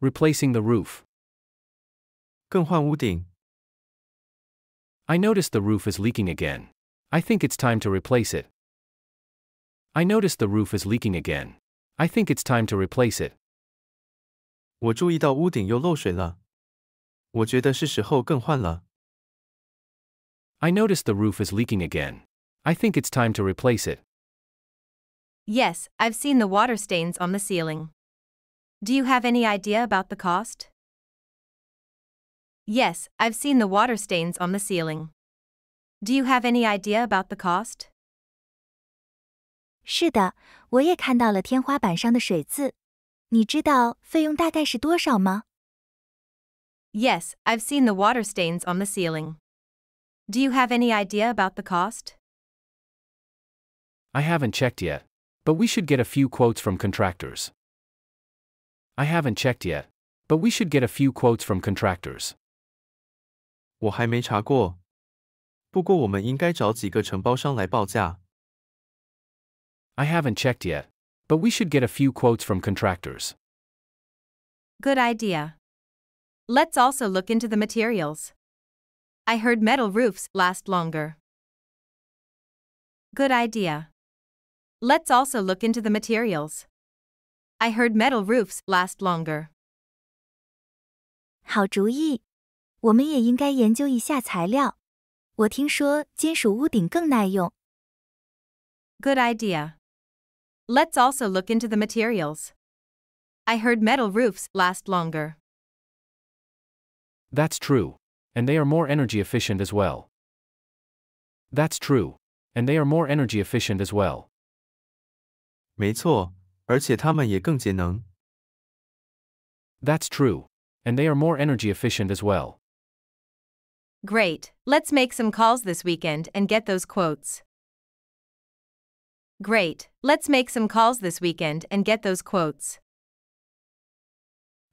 Replacing the roof. 更换屋顶. I noticed the roof is leaking again. I think it's time to replace it. I noticed the roof is leaking again. I think it's time to replace it. 我注意到屋顶又漏水了。我觉得是时候更换了。I noticed the roof is leaking again. I think it's time to replace it. Yes, I've seen the water stains on the ceiling. Do you have any idea about the cost? Yes, I've seen the water stains on the ceiling. Do you have any idea about the cost? Yes, i I've seen the water stains on the ceiling. Do you have any idea about the cost? I haven't checked yet, but we should get a few quotes from contractors. I haven't checked yet. But we should get a few quotes from contractors. 我还没查过，不过我们应该找几个承包商来报价。I haven't checked yet, but we should get a few quotes from contractors. Good idea. Let's also look into the materials. I heard metal roofs last longer. Good idea. Let's also look into the materials. I heard metal roofs last longer. 好主意，我们也应该研究一下材料。我听说金属屋顶更耐用。Good idea. Let's also look into the materials. I heard metal roofs last longer. That's true. And they are more energy efficient as well. That's true. And they are more energy efficient as well. 没错，而且它们也更节能。That's true. And they are more energy efficient as well. Great. Let's make some calls this weekend and get those quotes. Great. Let's make some calls this weekend and get those quotes.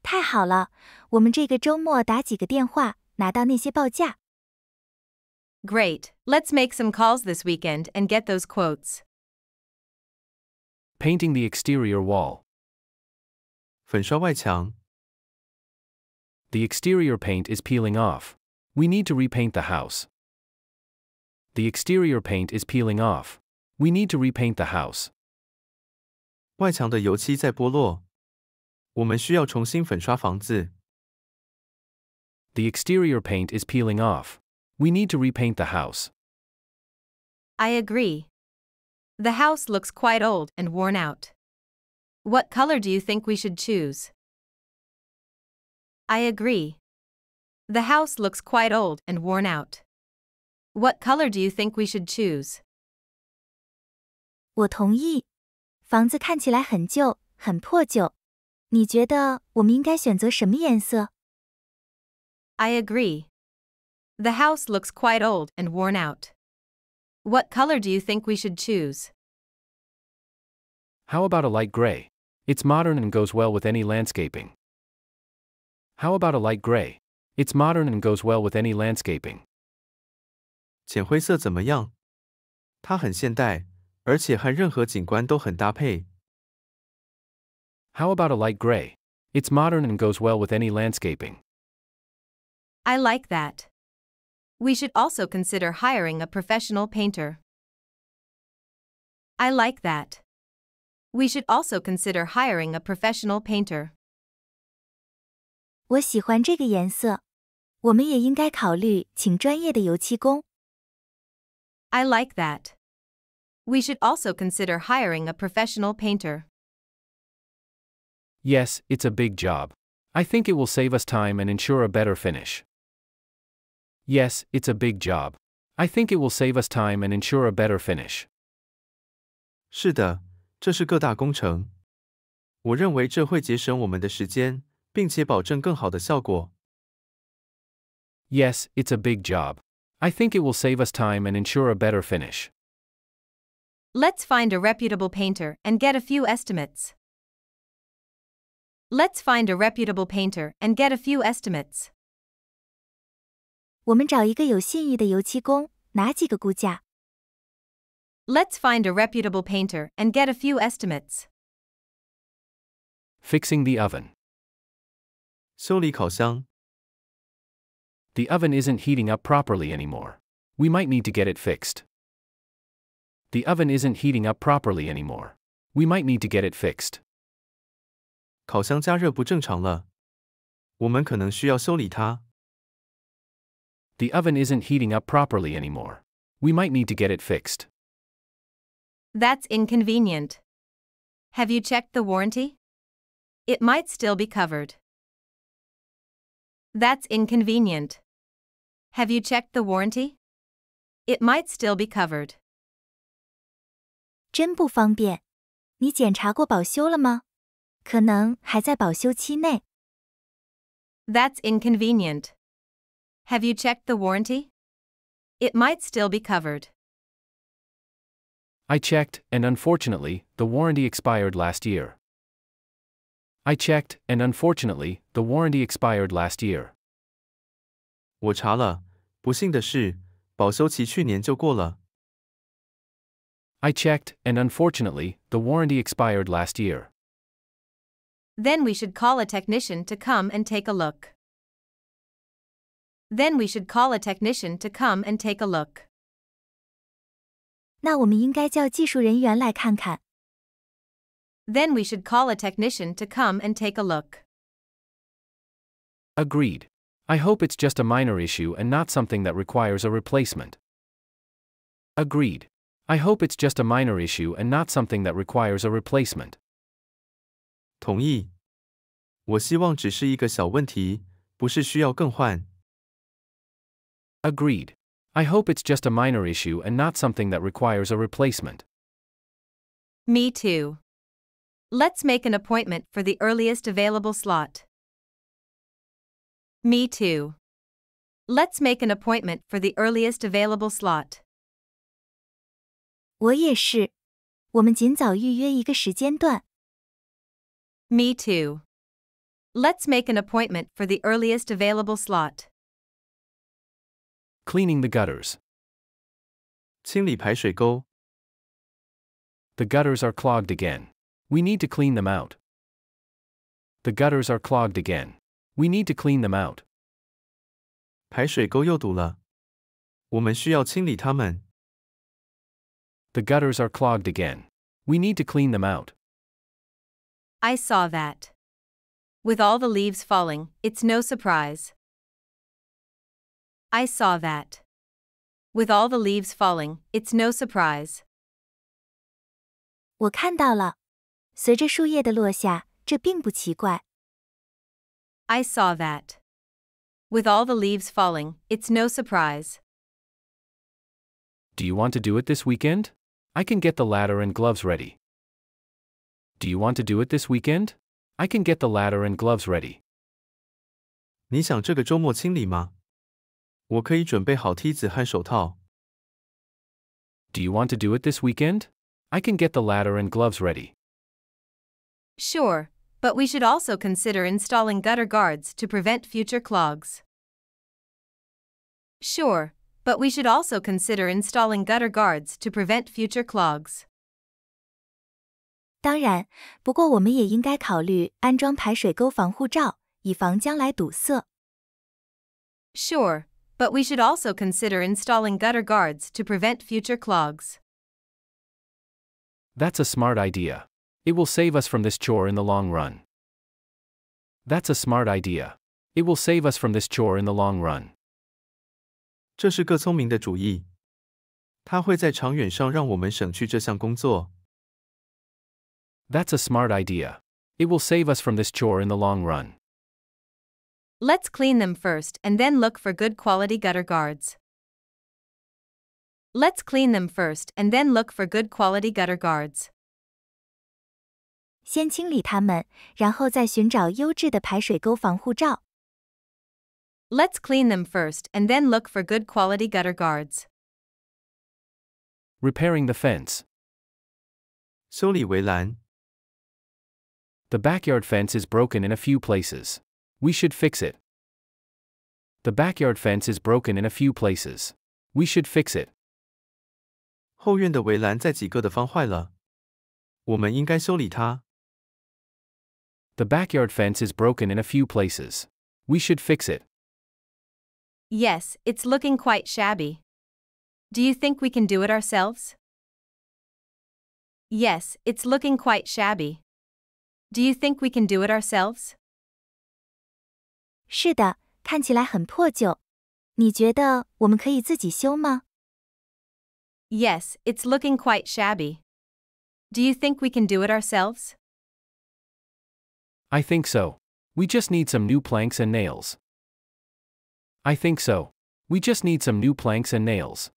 太好了，我们这个周末打几个电话，拿到那些报价。Great. Let's make some calls this weekend and get those quotes painting the exterior wall. 粉刷外墙. The exterior paint is peeling off. We need to repaint the house. The exterior paint is peeling off. We need to repaint the house. The exterior paint is peeling off. We need to repaint the house. I agree. The house looks quite old and worn out. What color do you think we should choose? I agree. The house looks quite old and worn out. What color do you think we should choose? I agree. The house looks quite old and worn out. What color do you think we should choose? How about a light gray? It's modern and goes well with any landscaping. How about a light gray? It's modern and goes well with any landscaping. How about a light gray? It's modern and goes well with any landscaping. I like that. We should also consider hiring a professional painter. I like that. We should also consider hiring a professional painter. 我喜欢这个颜色，我们也应该考虑请专业的油漆工。I like that. We should also consider hiring a professional painter. Yes, it's a big job. I think it will save us time and ensure a better finish. Yes, it's a big job. I think it will save us time and ensure a better finish. 是的，这是个大工程。我认为这会节省我们的时间，并且保证更好的效果。Yes, it's a big job. I think it will save us time and ensure a better finish. Let's find a reputable painter and get a few estimates. Let's find a reputable painter and get a few estimates. 我们找一个有信誉的油漆工，拿几个估价。Let's find a reputable painter and get a few estimates. Fixing the oven. 修理烤箱。The oven isn't heating up properly anymore. We might need to get it fixed. The oven isn't heating up properly anymore. We might need to get it fixed. 烤箱加热不正常了，我们可能需要修理它。the oven isn't heating up properly anymore. We might need to get it fixed. That's inconvenient. Have you checked the warranty? It might still be covered. That's inconvenient. Have you checked the warranty? It might still be covered. That's inconvenient. Have you checked the warranty? It might still be covered. I checked, and unfortunately, the warranty expired last year. I checked, and unfortunately, the warranty expired last year. 我查了，不幸的是，保修期去年就过了。I checked, and unfortunately, the warranty expired last year. Then we should call a technician to come and take a look. Then we should call a technician to come and take a look. 那我们应该叫技术人员来看看。Then we should call a technician to come and take a look. Agreed. I hope it's just a minor issue and not something that requires a replacement. Agreed. I hope it's just a minor issue and not something that requires a replacement. 同意。我希望只是一个小问题，不是需要更换。Agreed. I hope it's just a minor issue and not something that requires a replacement. Me too. Let's make an appointment for the earliest available slot. Me too. Let's make an appointment for the earliest available slot. 我也是。我们尽早预约一个时间段。Me too. Let's make an appointment for the earliest available slot. Cleaning the gutters. 清理排水沟. The gutters are clogged again. We need to clean them out. The gutters are clogged again. We need to clean them out. The gutters are clogged again. We need to clean them out. I saw that. With all the leaves falling, it's no surprise. I saw that. With all the leaves falling, it's no surprise. 我看到了，随着树叶的落下，这并不奇怪。I saw that. With all the leaves falling, it's no surprise. Do you want to do it this weekend? I can get the ladder and gloves ready. Do you want to do it this weekend? I can get the ladder and gloves ready. 你想这个周末清理吗？我可以准备好梯子和手套。Do you want to do it this weekend? I can get the ladder and gloves ready. Sure, but we should also consider installing gutter guards to prevent future clogs. Sure, but we should also consider installing gutter guards to prevent future clogs. 当然，不过我们也应该考虑安装排水沟防护罩，以防将来堵塞。Sure, but we should also consider installing gutter guards to prevent future clogs. That's a smart idea. It will save us from this chore in the long run. That's a smart idea. It will save us from this chore in the long run. 这是个聪明的主意。它会在长远上让我们省去这项工作。That's a smart idea. It will save us from this chore in the long run. Let's clean them first and then look for good quality gutter guards. Let's clean them first and then look for good quality gutter guards. 先清理它们，然后再寻找优质的排水沟防护罩。Let's clean them first and then look for good quality gutter guards. Repairing the fence. 修理围栏。The backyard fence is broken in a few places. We should fix it. The backyard fence is broken in a few places. We should fix it. 后院的围栏在几个地方坏了，我们应该修理它。The backyard fence is broken in a few places. We should fix it. Yes, it's looking quite shabby. Do you think we can do it ourselves? Yes, it's looking quite shabby. Do you think we can do it ourselves? 是的，看起来很破旧。你觉得我们可以自己修吗？Yes, it's looking quite shabby. Do you think we can do it ourselves? I think so. We just need some new planks and nails. I think so. We just need some new planks and nails.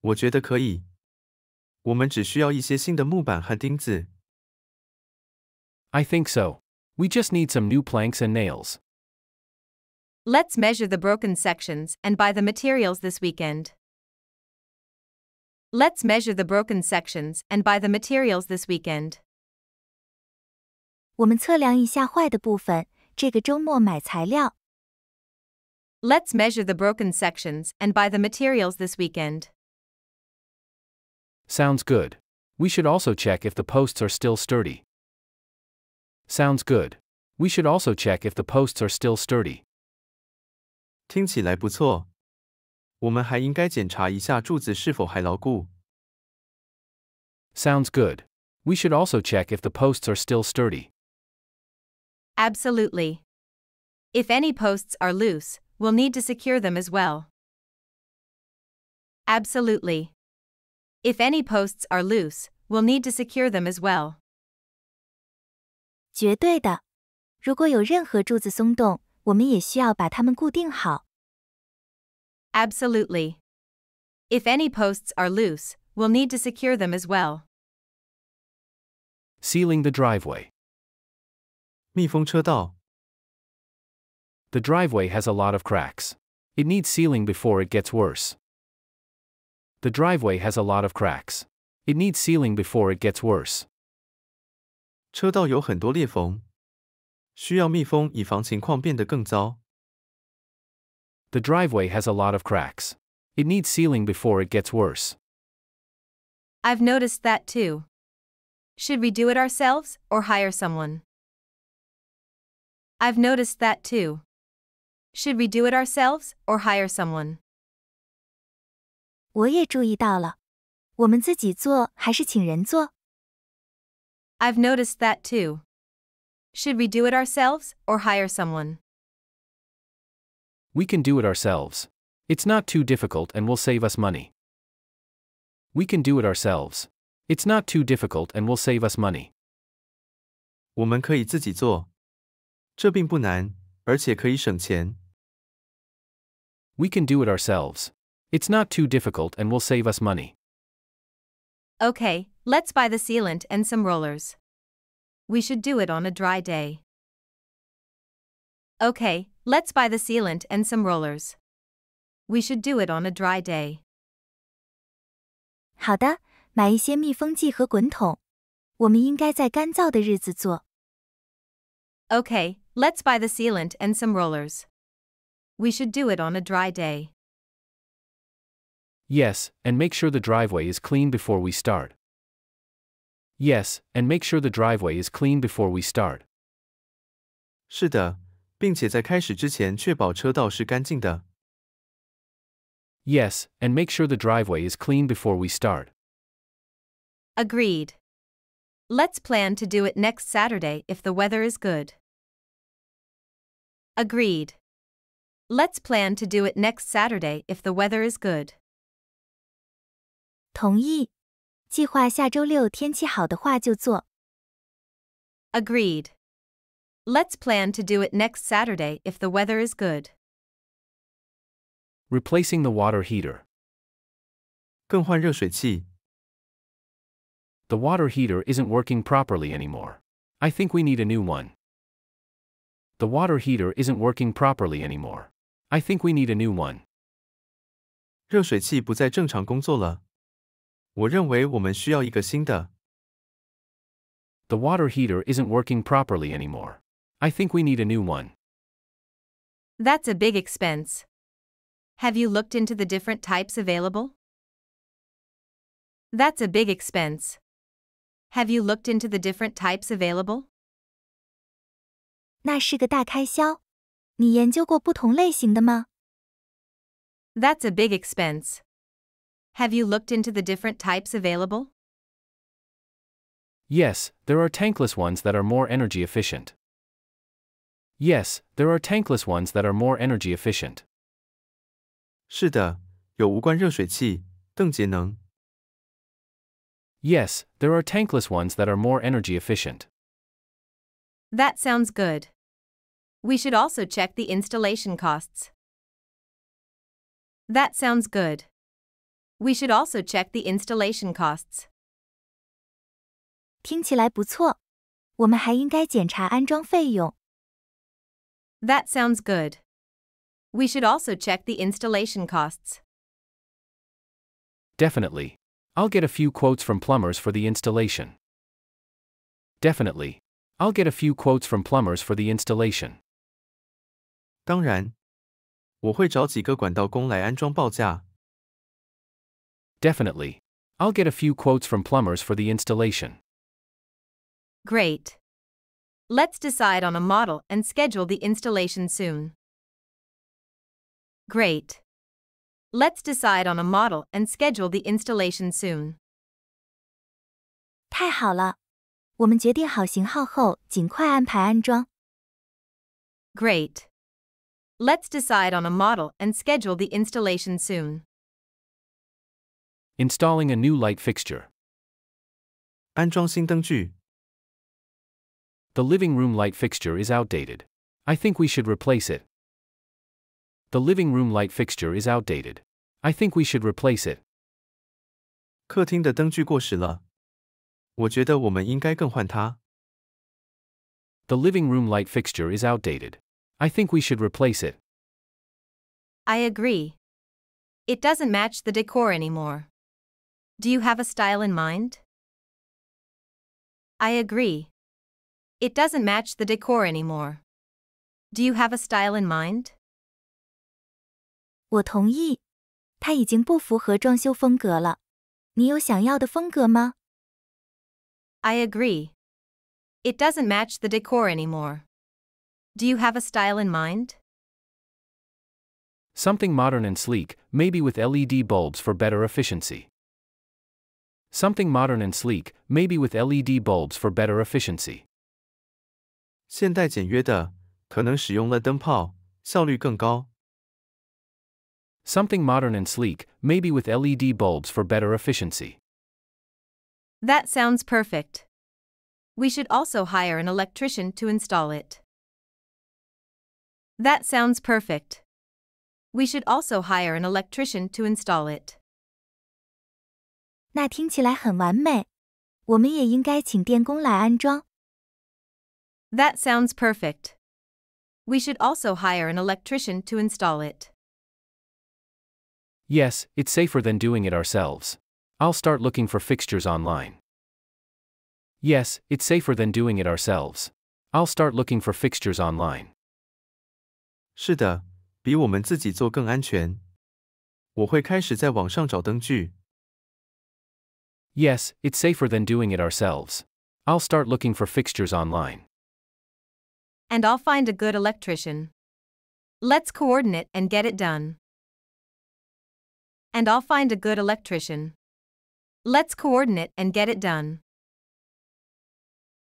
我觉得可以。我们只需要一些新的木板和钉子。I think so. We just need some new planks and nails. Let's measure the broken sections and buy the materials this weekend. Let's measure the broken sections and buy the materials this weekend. 我们测量一下坏的部分，这个周末买材料。Let's measure the broken sections and buy the materials this weekend. Sounds good. We should also check if the posts are still sturdy. Sounds good. We should also check if the posts are still sturdy. 听起来不错。我们还应该检查一下柱子是否还牢固。Sounds good. We should also check if the posts are still sturdy. Absolutely. If any posts are loose, we'll need to secure them as well. Absolutely. If any posts are loose, we'll need to secure them as well. 绝对的。如果有任何柱子松动，我们也需要把它们固定好。Absolutely. If any posts are loose, we'll need to secure them as well. Sealing the driveway. The driveway has a lot of cracks. It needs sealing before it gets worse. The driveway has a lot of cracks. It needs sealing before it gets worse. 车道有很多裂缝。需要密封以防情况变得更糟。The driveway has a lot of cracks. It needs sealing before it gets worse. I've noticed that too. Should we do it ourselves or hire someone? I've noticed that too. Should we do it ourselves or hire someone? 我也注意到了，我们自己做还是请人做？I've noticed that too. Should we do it ourselves or hire someone? We can do it ourselves. It's not too difficult and will save us money. We can do it ourselves. It's not too difficult and will save us money. 我们可以自己做，这并不难，而且可以省钱。We can do it ourselves. It's not too difficult and will save us money. Okay, let's buy the sealant and some rollers. We should do it on a dry day. Okay, let's buy the sealant and some rollers. We should do it on a dry day. 好的，买一些密封剂和滚筒。我们应该在干燥的日子做。Okay, let's buy the sealant and some rollers. We should do it on a dry day. Yes, and make sure the driveway is clean before we start. Yes, and make sure the driveway is clean before we start. Yes, and make sure the driveway is clean before we start. Agreed. Let's plan to do it next Saturday if the weather is good. Agreed. Let's plan to do it next Saturday if the weather is good. 同意。计划下周六天气好的话就做。Agreed. Let's plan to do it next Saturday if the weather is good. Replacing the water heater. 更换热水器。The water heater isn't working properly anymore. I think we need a new one. The water heater isn't working properly anymore. I think we need a new one. 热水器不再正常工作了。我认为我们需要一个新的。The water heater isn't working properly anymore. I think we need a new one. That's a big expense. Have you looked into the different types available? That's a big expense. Have you looked into the different types available? That's a big expense. Have you looked into the different types available? Yes, there are tankless ones that are more energy efficient. Yes, there are tankless ones that are more energy efficient. Yes, there are tankless ones that are more energy efficient. That sounds good. We should also check the installation costs. That sounds good. We should also check the installation costs. 听起来不错，我们还应该检查安装费用。That sounds good. We should also check the installation costs. Definitely. I'll get a few quotes from plumbers for the installation. Definitely. I'll get a few quotes from plumbers for the installation. 当然，我会找几个管道工来安装报价。Definitely. I'll get a few quotes from plumbers for the installation. Great. Let's decide on a model and schedule the installation soon. Great. Let's decide on a model and schedule the installation soon. 太好了，我们决定好型号后，尽快安排安装。Great. Let's decide on a model and schedule the installation soon. Installing a new light fixture. 安装新灯具. The living room light fixture is outdated. I think we should replace it. The living room light fixture is outdated. I think we should replace it. 客厅的灯具过时了。我觉得我们应该更换它。The living room light fixture is outdated. I think we should replace it. I agree. It doesn't match the decor anymore. Do you have a style in mind? I agree. It doesn't match the decor anymore. Do you have a style in mind? I agree. It doesn't match the decor anymore. Do you have a style in mind? Something modern and sleek, maybe with LED bulbs for better efficiency. Something modern and sleek, maybe with LED bulbs for better efficiency. Something modern and sleek, maybe with LED bulbs for better efficiency. That sounds perfect. We should also hire an electrician to install it. That sounds perfect. We should also hire an electrician to install it. 那听起来很完美。我们也应该请电工来安装。That sounds perfect. We should also hire an electrician to install it. Yes, it's safer than doing it ourselves. I'll start looking for fixtures online. Yes, it's safer than doing it ourselves. I'll start looking for fixtures online. 是的，比我们自己做更安全。我会开始在网上找灯具。Yes, it's safer than doing it ourselves. I'll start looking for fixtures online. And I'll find a good electrician. Let's coordinate and get it done. And I'll find a good electrician. Let's coordinate and get it done.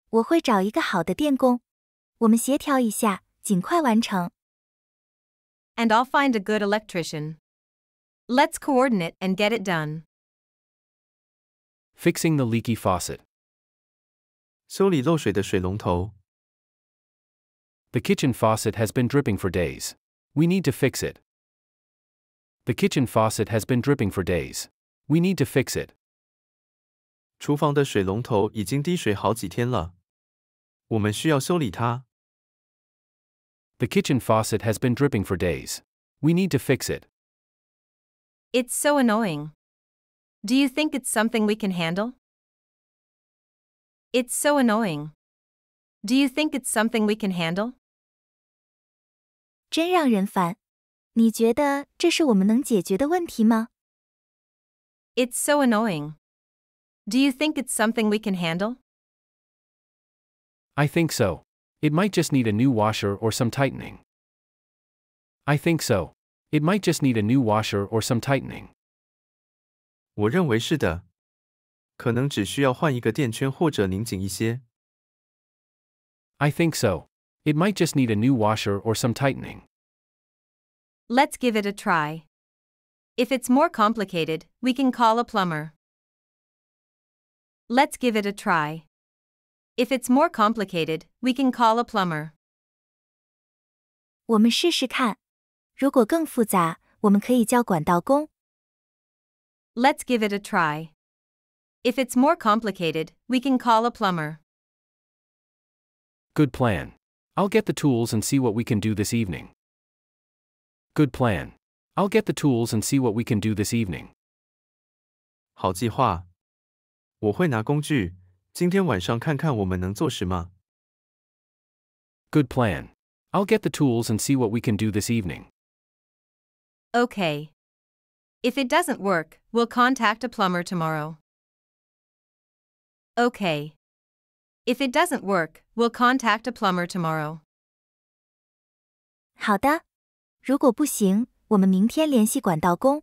我会找一个好的电工，我们协调一下，尽快完成。And I'll find a good electrician. Let's coordinate and get it done. Fixing the leaky faucet. The kitchen faucet has been dripping for days. We need to fix it. The kitchen faucet has been dripping for days. We need to fix it. The kitchen faucet has been dripping for days. We need to fix it. It's so annoying. Do you think it's something we can handle? It's so annoying. Do you think it's something we can handle? It's so annoying. Do you think it's something we can handle? I think so. It might just need a new washer or some tightening. I think so. It might just need a new washer or some tightening. 我认为是的，可能只需要换一个垫圈或者拧紧一些。I think so. It might just need a new washer or some tightening. Let's give it a try. If it's more complicated, we can call a plumber. Let's give it a try. If it's more complicated, we can call a plumber. 我们试试看。如果更复杂，我们可以叫管道工。Let's give it a try. If it's more complicated, we can call a plumber. Good plan. I'll get the tools and see what we can do this evening. Good plan. I'll get the tools and see what we can do this evening. 好计划。我会拿工具，今天晚上看看我们能做什么。Good plan. I'll get the tools and see what we can do this evening. Okay. If it doesn't work, We'll contact a plumber tomorrow. Okay. If it doesn't work, we'll contact a plumber tomorrow. 好的，如果不行，我们明天联系管道工。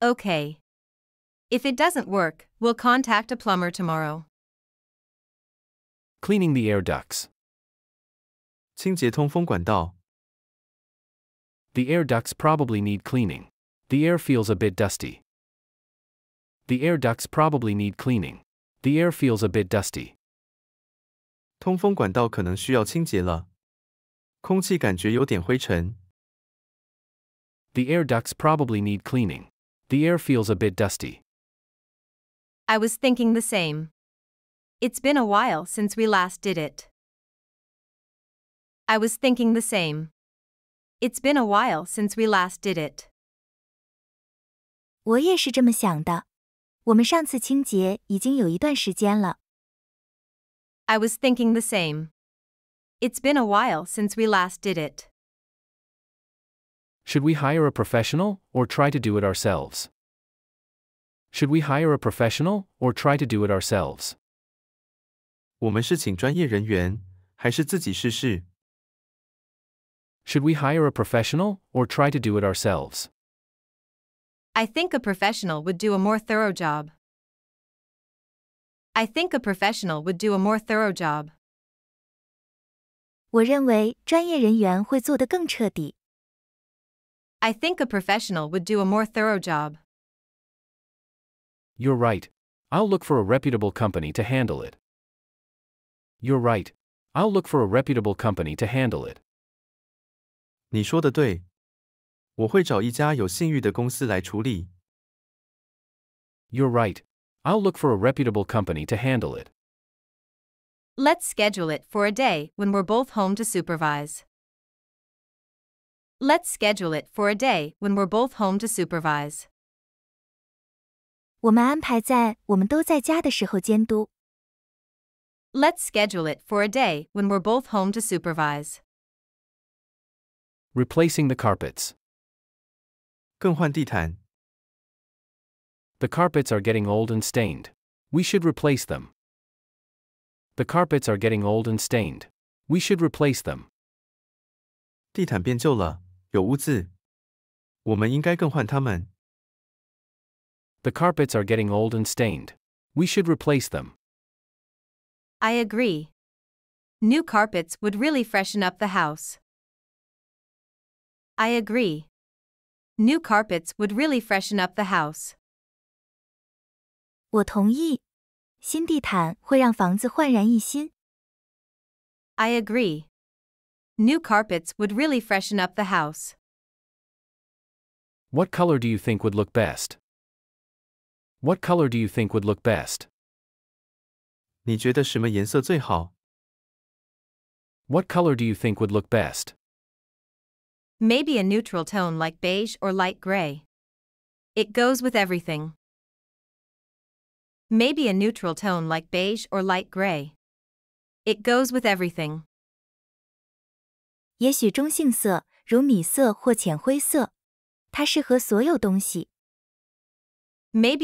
Okay. If it doesn't work, we'll contact a plumber tomorrow. Cleaning the air ducts. The air ducts probably need cleaning. The air feels a bit dusty. The air ducts probably need cleaning. The air feels a bit dusty. 通风管道可能需要清洁了。空气感觉有点灰尘。The air ducts probably need cleaning. The air feels a bit dusty. I was thinking the same. It's been a while since we last did it. I was thinking the same. It's been a while since we last did it. 我也是这么想的。我们上次清洁已经有一段时间了。I was thinking the same. It's been a while since we last did it. Should we hire a professional or try to do it ourselves? Should we hire a professional or try to do it ourselves? 我们是请专业人员，还是自己试试？Should we hire a professional or try to do it ourselves? I think a professional would do a more thorough job. I think a professional would do a more thorough job. 我认为专业人员会做得更彻底。I think a professional would do a more thorough job. You're right. I'll look for a reputable company to handle it. You're right. I'll look for a reputable company to handle it. 你说的对,我会找一家有信誉的公司来处理。You're right. I'll look for a reputable company to handle it. Let's schedule it for a day when we're both home to supervise. Let's schedule it for a day when we're both home to supervise. 我们安排在我们都在家的时候监督。Let's schedule it for a day when we're both home to supervise. Replacing the carpets. The carpets are getting old and stained. We should replace them. The carpets are getting old and stained. We should replace them. 地毯变旧了，有污渍。我们应该更换它们。The carpets are getting old and stained. We should replace them. I agree. New carpets would really freshen up the house. I agree. New carpets would really freshen up the house. 我同意，新地毯会让房子焕然一新。I agree. New carpets would really freshen up the house. What color do you think would look best? What color do you think would look best? What color do you think would look best? Maybe a neutral tone like beige or light gray. It goes with everything. Maybe a neutral tone like beige or light gray. It goes with everything. Maybe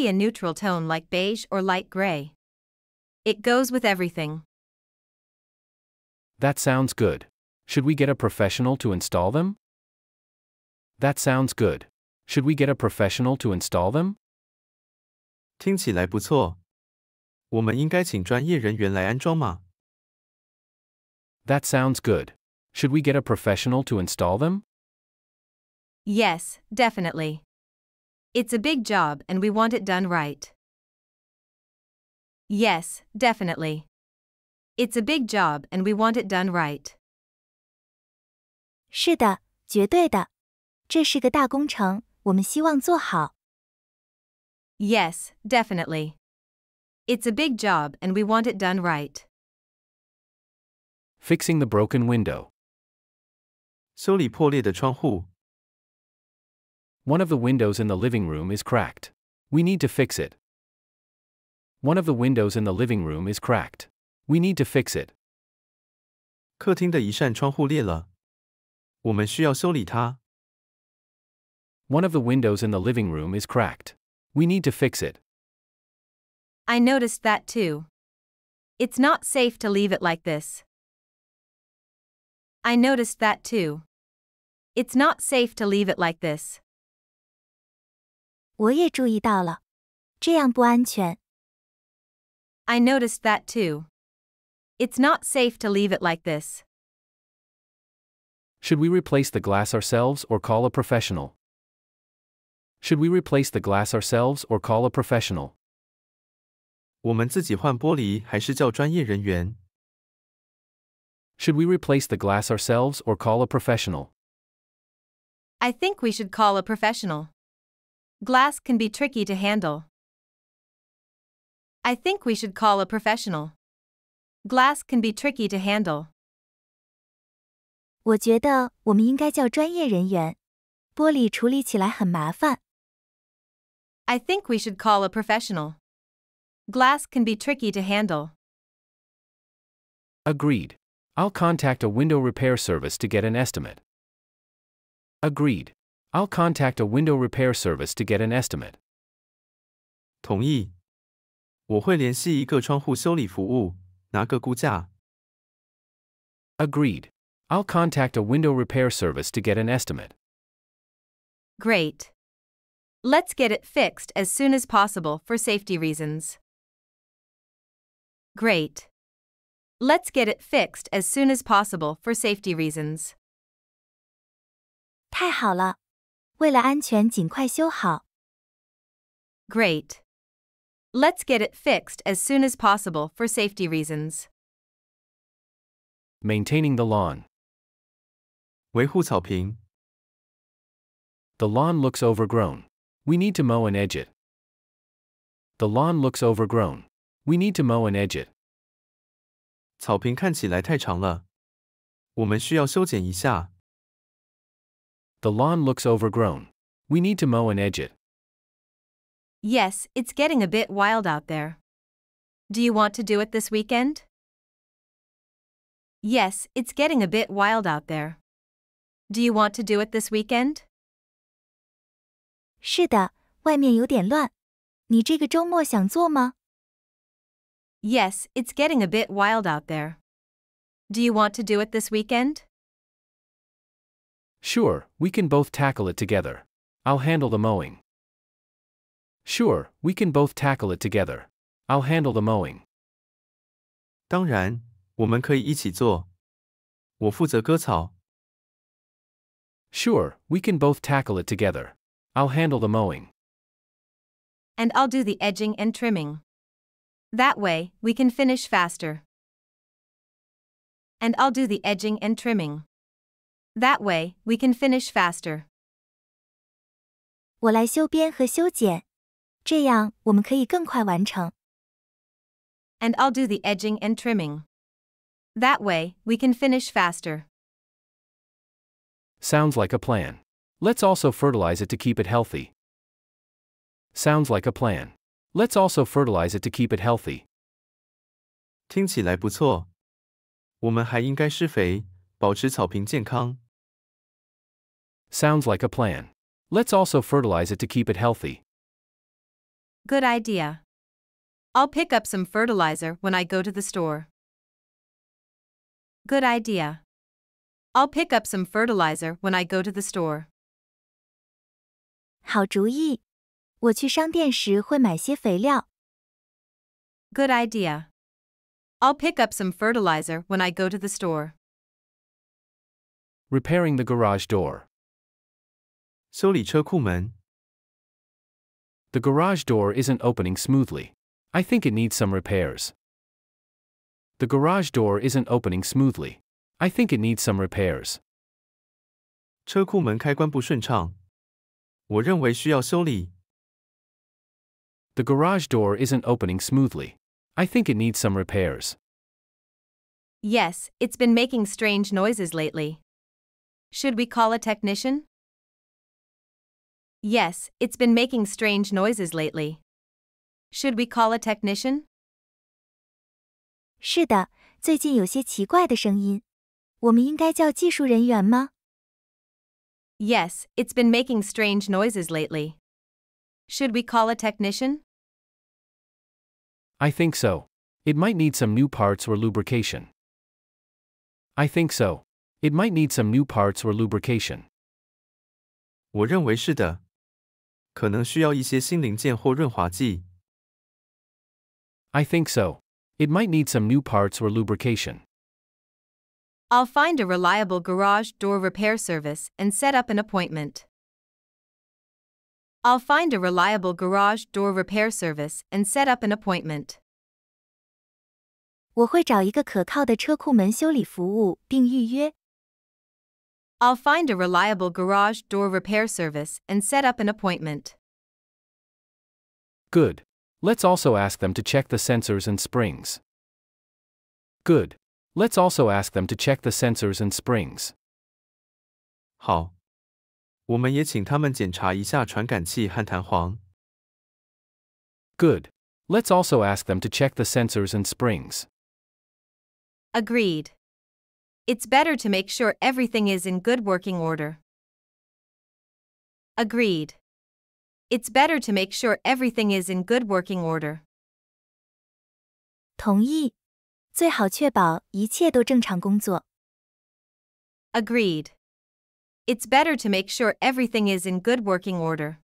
a neutral tone like beige or light gray. It goes with everything. That sounds good. Should we get a professional to install them? That sounds good. Should we get a professional to install them? 听起来不错。我们应该请专业人员来安装吗？That sounds good. Should we get a professional to install them? Yes, definitely. It's a big job and we want it done right. Yes, definitely. It's a big job and we want it done right. 是的，绝对的。这是个大工程，我们希望做好。Yes, definitely. It's a big job and we want it done right. Fixing the broken window. One of the windows in the living room is cracked. We need to fix it. One of the windows in the living room is cracked. We need to fix it. 客厅的一扇窗户裂了，我们需要修理它。one of the windows in the living room is cracked. We need to fix it. I noticed that too. It's not safe to leave it like this. I noticed that too. It's not safe to leave it like this. 我也注意到了，这样不安全。I noticed that too. It's not safe to leave it like this. Should we replace the glass ourselves or call a professional? Should we replace the glass ourselves or call a professional? Should we replace the glass ourselves or call a professional? I think we should call a professional. Glass can be tricky to handle. I think we should call a professional. Glass can be tricky to handle. 我觉得我们应该叫专业人员，玻璃处理起来很麻烦。I think we should call a professional. Glass can be tricky to handle. Agreed. I'll contact a window repair service to get an estimate. Agreed. I'll contact a window repair service to get an estimate. 同意。我会联系一个窗户修理服务，拿个估价。Agreed. I'll contact a window repair service to get an estimate. Great. Let's get it fixed as soon as possible for safety reasons. Great. Let's get it fixed as soon as possible for safety reasons. 太好了，为了安全，尽快修好。Great. Let's get it fixed as soon as possible for safety reasons. Maintaining the lawn. The lawn looks overgrown. We need to mow and edge it. The lawn looks overgrown. We need to mow and edge it. 草坪看起来太长了，我们需要修剪一下。The lawn looks overgrown. We need to mow and edge it. Yes, it's getting a bit wild out there. Do you want to do it this weekend? Yes, it's getting a bit wild out there. Do you want to do it this weekend? 是的，外面有点乱。你这个周末想做吗？Yes, it's getting a bit wild out there. Do you want to do it this weekend? Sure, we can both tackle it together. I'll handle the mowing. Sure, we can both tackle it together. I'll handle the mowing. 当然，我们可以一起做。我负责割草。Sure, we can both tackle it together. I'll handle the mowing. And I'll do the edging and trimming. That way, we can finish faster. And I'll do the edging and trimming. That way, we can finish faster. 我来修边和修剪，这样我们可以更快完成。And I'll do the edging and trimming. That way, we can finish faster. Sounds like a plan. Let's also fertilize it to keep it healthy. Sounds like a plan. Let's also fertilize it to keep it healthy. Sounds like a plan. Let's also fertilize it to keep it healthy. Good idea. I'll pick up some fertilizer when I go to the store. Good idea. I'll pick up some fertilizer when I go to the store. 好主意！我去商店时会买些肥料。Good idea. I'll pick up some fertilizer when I go to the store. Repairing the garage door. 修理车库门。The garage door isn't opening smoothly. I think it needs some repairs. The garage door isn't opening smoothly. I think it needs some repairs. 车库门开关不顺畅，我认为需要修理。The garage door isn't opening smoothly. I think it needs some repairs. Yes, it's been making strange noises lately. Should we call a technician? Yes, it's been making strange noises lately. Should we call a technician? 是的，最近有些奇怪的声音。我们应该叫技术人员吗？Yes, it's been making strange noises lately. Should we call a technician? I think so. It might need some new parts or lubrication. I think so. It might need some new parts or lubrication. 我认为是的，可能需要一些新零件或润滑剂。I think so. It might need some new parts or lubrication. I'll find a reliable garage door repair service and set up an appointment. I'll find a reliable garage door repair service and set up an appointment. i will find a reliable garage door repair service and set up an appointment. Good. Let's also ask them to check the sensors and springs. Good. Let's also ask them to check the sensors and springs. 好，我们也请他们检查一下传感器和弹簧。Good. Let's also ask them to check the sensors and springs. Agreed. It's better to make sure everything is in good working order. Agreed. It's better to make sure everything is in good working order. 同意。最好确保一切都正常工作。Agreed. It's better to make sure everything is in good working order.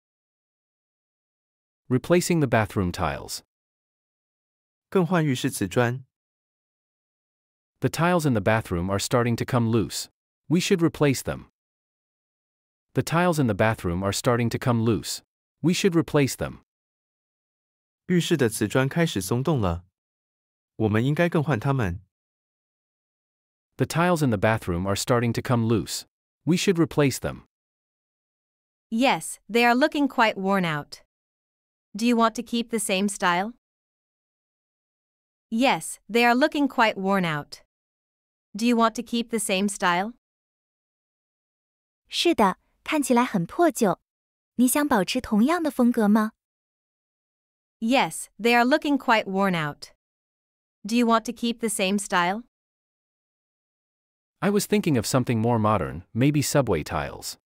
Replacing the bathroom tiles. The tiles in the bathroom are starting to come loose. We should replace them. The tiles in the bathroom are starting to come loose. We should replace them. 浴室的瓷砖开始松动了。the tiles in the bathroom are starting to come loose. We should replace them. Yes, they are looking quite worn out. Do you want to keep the same style? Yes, they are looking quite worn out. Do you want to keep the same style? Yes, they are looking quite worn out. Do you want to keep the same style? I was thinking of something more modern, maybe subway tiles.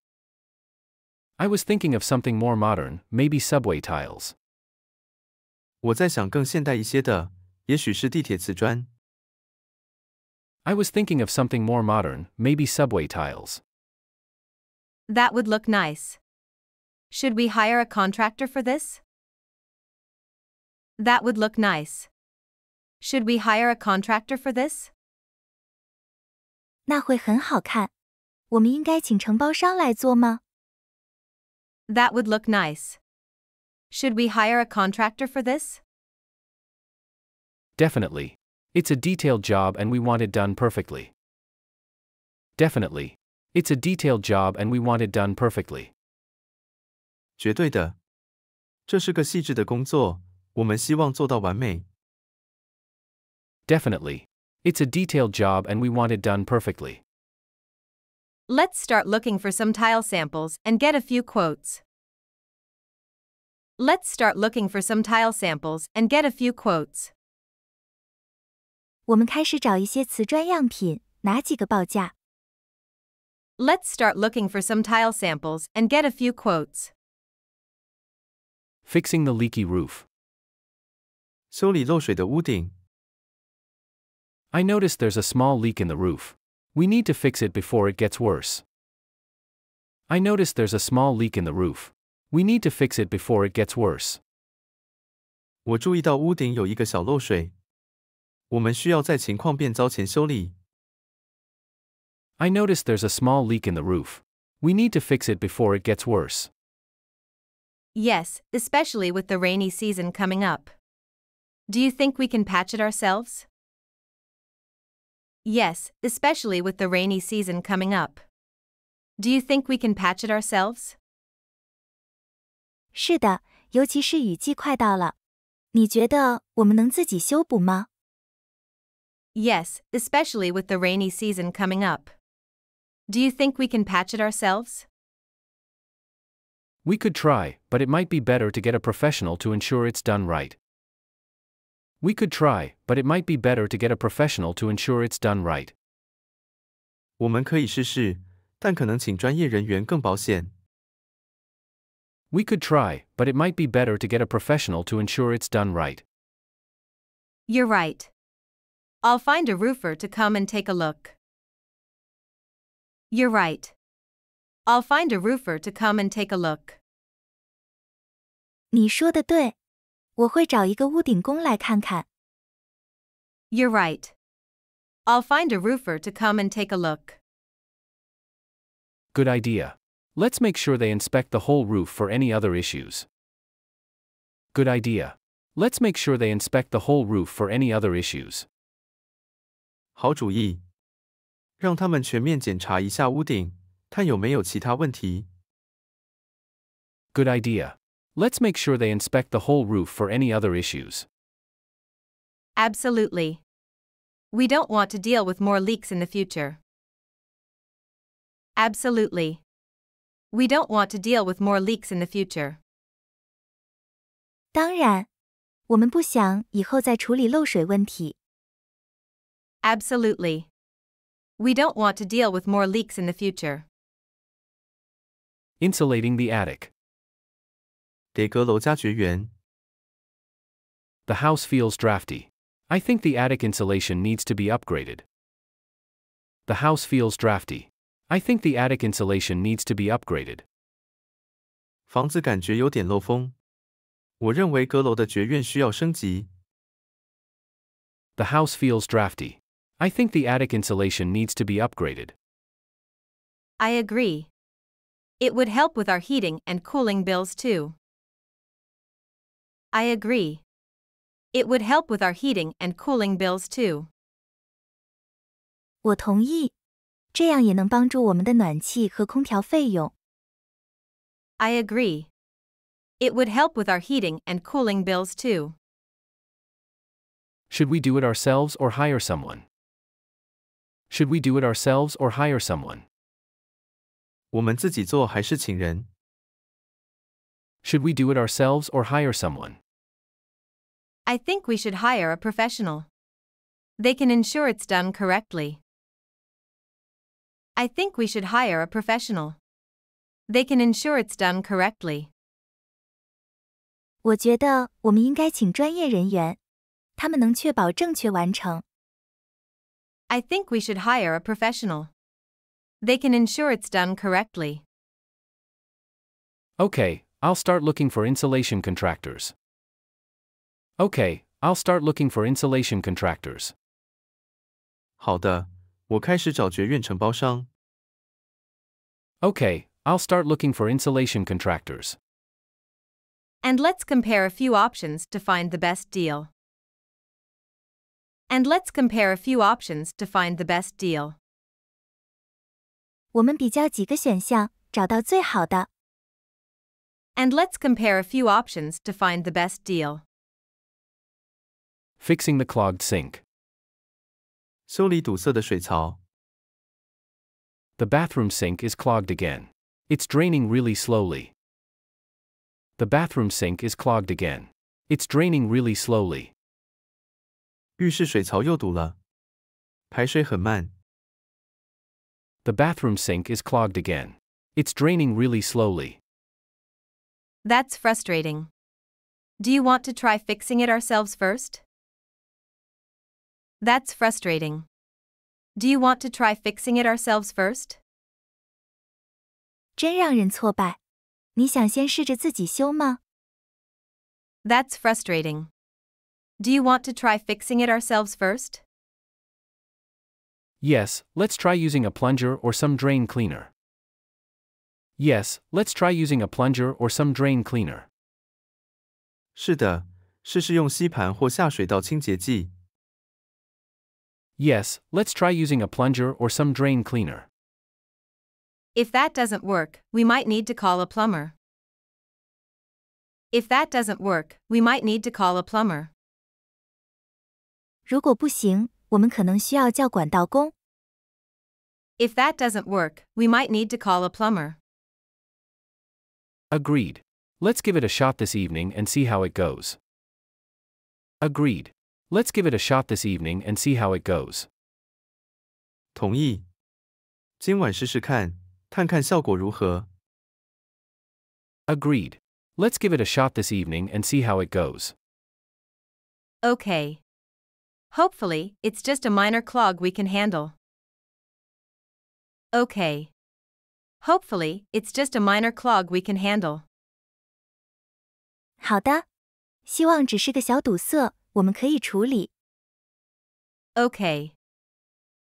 I was thinking of something more modern, maybe subway tiles. I was thinking of something more modern, maybe subway tiles. That would look nice. Should we hire a contractor for this? That would look nice. Should we hire a contractor for this? 那会很好看。我们应该请承包商来做吗？That would look nice. Should we hire a contractor for this? Definitely. It's a detailed job and we want it done perfectly. Definitely. It's a detailed job and we want it done perfectly. 绝对的。这是个细致的工作，我们希望做到完美。Definitely. It's a detailed job and we want it done perfectly. Let's start looking for some tile samples and get a few quotes. Let's start looking for some tile samples and get a few quotes. 我们开始找一些瓷砖样品，拿几个报价。Let's start looking for some tile samples and get a few quotes. Fixing the leaky roof. 修理漏水的屋顶。I noticed there's a small leak in the roof. We need to fix it before it gets worse. I noticed there's a small leak in the roof. We need to fix it before it gets worse. 我注意到屋顶有一个小漏水，我们需要在情况变糟前修理。I noticed there's a small leak in the roof. We need to fix it before it gets worse. Yes, especially with the rainy season coming up. Do you think we can patch it ourselves? Yes, especially with the rainy season coming up. Do you think we can patch it ourselves? 是的，尤其是雨季快到了。你觉得我们能自己修补吗？Yes, especially with the rainy season coming up. Do you think we can patch it ourselves? We could try, but it might be better to get a professional to ensure it's done right. We could try, but it might be better to get a professional to ensure it's done right. We could try, but it might be better to get a professional to ensure it's done right. You're right. I'll find a roofer to come and take a look. You're right. I'll find a roofer to come and take a look. 你说的对。我会找一个屋顶工来看看。You're right. I'll find a roofer to come and take a look. Good idea. Let's make sure they inspect the whole roof for any other issues. Good idea. Let's make sure they inspect the whole roof for any other issues. 好主意，让他们全面检查一下屋顶，看有没有其他问题。Good idea. Let's make sure they inspect the whole roof for any other issues. Absolutely. We don't want to deal with more leaks in the future. Absolutely. We don't want to deal with more leaks in the future. 当然，我们不想以后再处理漏水问题。Absolutely. We don't want to deal with more leaks in the future. Insulating the attic. The house feels drafty. I think the attic insulation needs to be upgraded. The house feels drafty. I think the attic insulation needs to be upgraded. 房子感觉有点漏风。我认为阁楼的绝院需要升级。The house feels drafty. I think the attic insulation needs to be upgraded. I agree. It would help with our heating and cooling bills too. I agree. It would help with our heating and cooling bills too. 我同意，这样也能帮助我们的暖气和空调费用。I agree. It would help with our heating and cooling bills too. Should we do it ourselves or hire someone? Should we do it ourselves or hire someone? 我们自己做还是请人？should we do it ourselves or hire someone? I think we should hire a professional. They can ensure it's done correctly. I think we should hire a professional. They can ensure it's done correctly. 我觉得我们应该请专业人员，他们能确保正确完成。I think we should hire a professional. They can ensure it's done correctly. Okay, I'll start looking for insulation contractors. Okay, I'll start looking for insulation contractors. 好的，我开始找绝院承包商。Okay, I'll start looking for insulation contractors. And let's compare a few options to find the best deal. And let's compare a few options to find the best deal. 我们比较几个选项，找到最好的。and let's compare a few options to find the best deal. Fixing the clogged sink. 修理堵塞的水槽. The bathroom sink is clogged again. It's draining really slowly. The bathroom sink is clogged again. It's draining really slowly. The bathroom sink is clogged again. It's draining really slowly. That's frustrating. Do you want to try fixing it ourselves first? That's frustrating. Do you want to try fixing it ourselves first? 真让人挫败。你想先试着自己修吗？That's frustrating. Do you want to try fixing it ourselves first? Yes, let's try using a plunger or some drain cleaner. Yes, let's try using a plunger or some drain cleaner. Yes, let let's try using a plunger or some drain cleaner. If that doesn't work, we might need to call a plumber. If that doesn't work, we might need to call a plumber. 如果不行，我们可能需要叫管道工。If that doesn't work, we might need to call a plumber. Agreed. Let's give it a shot this evening and see how it goes. Agreed. Let's give it a shot this evening and see how it goes. 同意。今晚试试看，看看效果如何。Agreed. Let's give it a shot this evening and see how it goes. Okay. Hopefully, it's just a minor clog we can handle. Okay. Hopefully, it's just a minor clog we can handle. Okay.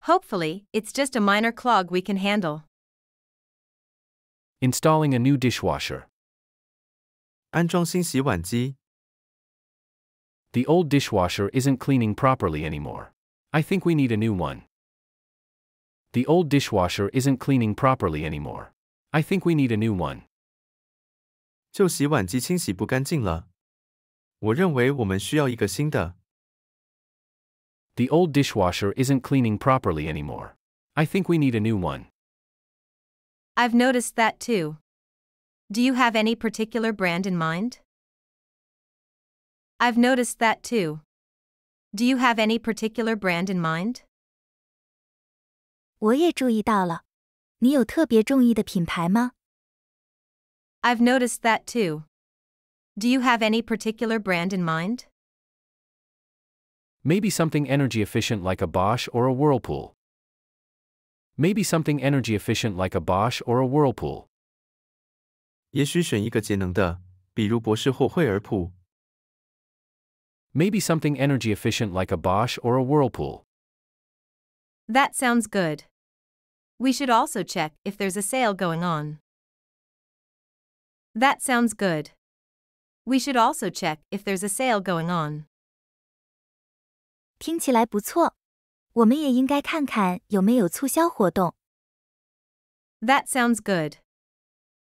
Hopefully, it's just a minor clog we can handle. Installing a new dishwasher. The old dishwasher isn't cleaning properly anymore. I think we need a new one. The old dishwasher isn't cleaning properly anymore. I think we need a new one. 旧洗碗机清洗不干净了。我认为我们需要一个新的。The old dishwasher isn't cleaning properly anymore. I think we need a new one. I've noticed that too. Do you have any particular brand in mind? I've noticed that too. Do you have any particular brand in mind? 我也注意到了。你有特别中意的品牌吗？I've noticed that too. Do you have any particular brand in mind? Maybe something energy efficient like a Bosch or a Whirlpool. Maybe something energy efficient like a Bosch or a Whirlpool. 也许选一个节能的，比如博士或惠而浦。Maybe something energy efficient like a Bosch or a Whirlpool. That sounds good. We should also check if there's a sale going on. That sounds good. We should also check if there's a sale going on. 听起来不错，我们也应该看看有没有促销活动。That sounds good.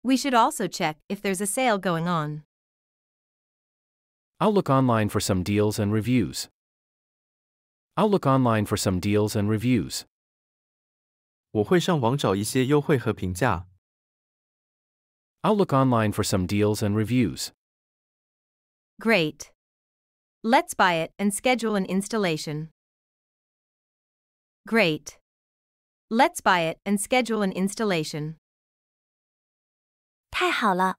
We should also check if there's a sale going on. I'll look online for some deals and reviews. I'll look online for some deals and reviews. 我会上网找一些优惠和评价。I'll look online for some deals and reviews. Great. Let's buy it and schedule an installation. Great. Let's buy it and schedule an installation. 太好了，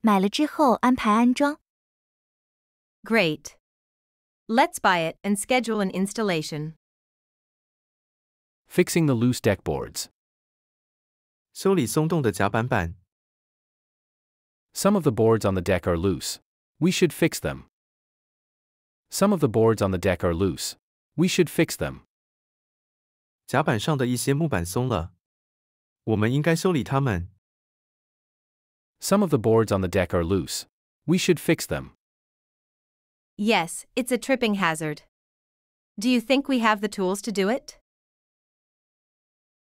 买了之后安排安装。Great. Let's buy it and schedule an installation fixing the loose deck boards. 修理松动的甲板板. Some of the boards on the deck are loose. We should fix them. Some of the boards on the deck are loose. We should fix them. Some of the boards on the deck are loose. We should fix them. Yes, it's a tripping hazard. Do you think we have the tools to do it?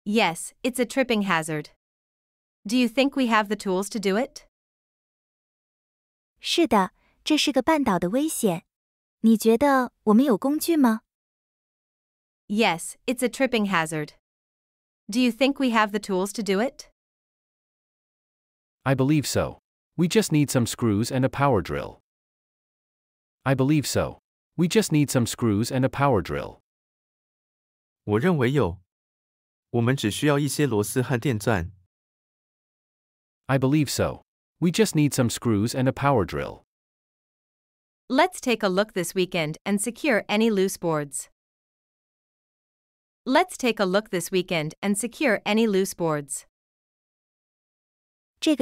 Yes, it's a tripping hazard. Do you think we have the tools to do it? Yes, it's a tripping hazard. Do you think we have the tools to do it? I believe so. We just need some screws and a power drill. I believe so. We just need some screws and a power drill. 我认为有，我们只需要一些螺丝和电钻。I believe so. We just need some screws and a power drill. Let's take a look this weekend and secure any loose boards. Let's take a look this weekend and secure any loose boards. let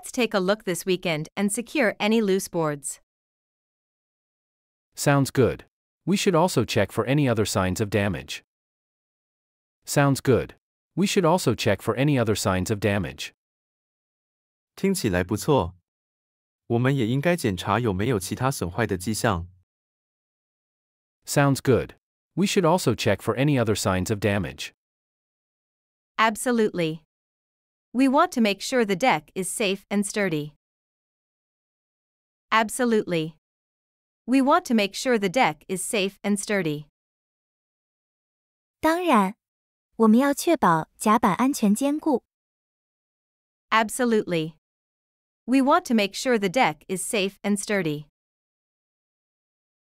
us take a look this weekend and secure any loose boards. Sounds good. We should also check for any other signs of damage. Sounds good. We should also check for any other signs of damage. 听起来不错。我们也应该检查有没有其他损坏的迹象。Sounds good. We should also check for any other signs of damage. Absolutely. We want to make sure the deck is safe and sturdy. Absolutely. We want to make sure the deck is safe and sturdy. Absolutely. We want to make sure the deck is safe and sturdy.